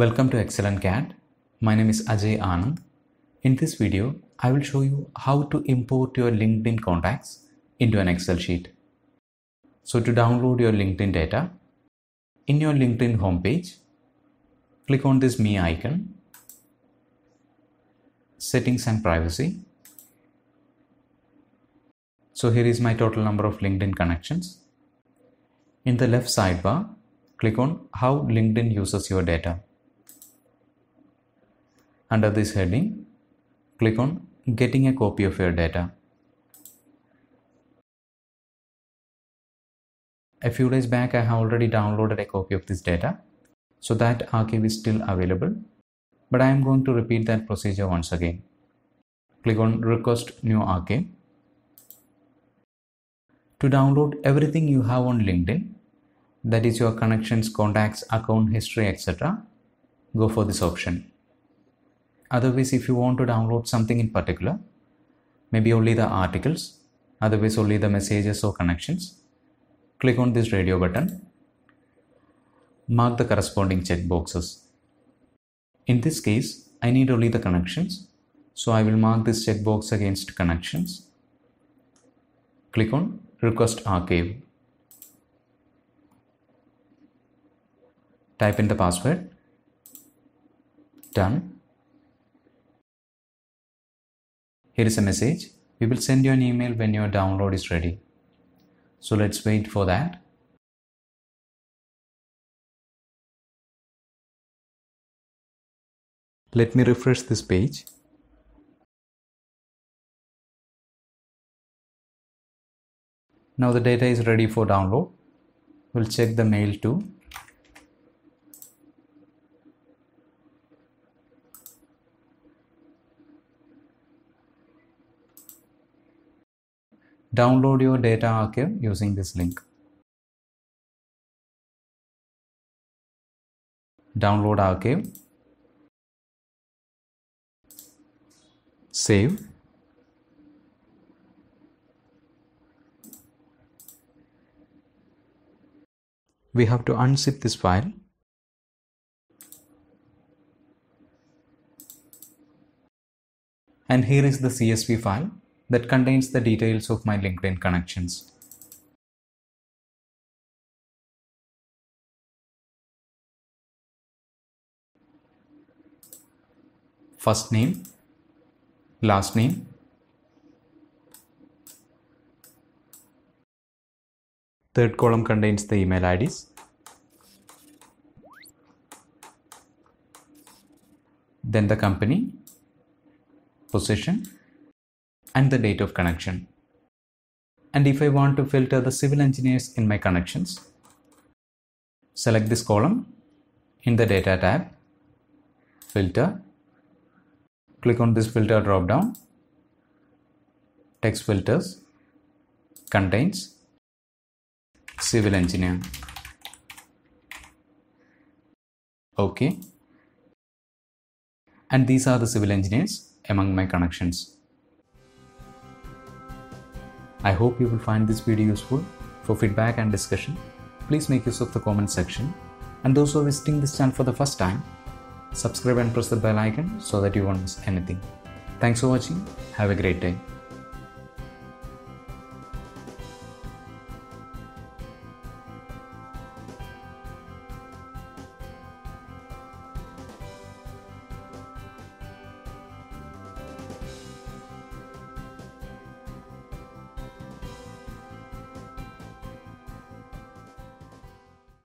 Welcome to Excellent CAD. My name is Ajay Anand. In this video, I will show you how to import your LinkedIn contacts into an Excel sheet. So to download your LinkedIn data, in your LinkedIn homepage, click on this Me icon, Settings and Privacy. So here is my total number of LinkedIn connections. In the left sidebar, click on How LinkedIn uses your data. Under this heading, click on Getting a copy of your data. A few days back, I have already downloaded a copy of this data. So that archive is still available. But I am going to repeat that procedure once again. Click on Request New Archive. To download everything you have on LinkedIn, that is your connections, contacts, account history, etc., go for this option otherwise if you want to download something in particular maybe only the articles otherwise only the messages or connections click on this radio button mark the corresponding checkboxes in this case I need only the connections so I will mark this checkbox against connections click on request archive type in the password done Here is a message. We will send you an email when your download is ready. So let's wait for that. Let me refresh this page. Now the data is ready for download. We'll check the mail too. Download your data archive using this link. Download archive. Save. We have to unzip this file. And here is the CSV file that contains the details of my LinkedIn connections. First name, last name, third column contains the email IDs, then the company, position, and the date of connection. And if I want to filter the civil engineers in my connections, select this column in the data tab, filter, click on this filter drop down, text filters, contains civil engineer. Okay. And these are the civil engineers among my connections. I hope you will find this video useful. For feedback and discussion, please make use of the comment section. And those who are visiting this channel for the first time, subscribe and press the bell icon so that you won't miss anything. Thanks for watching. Have a great day.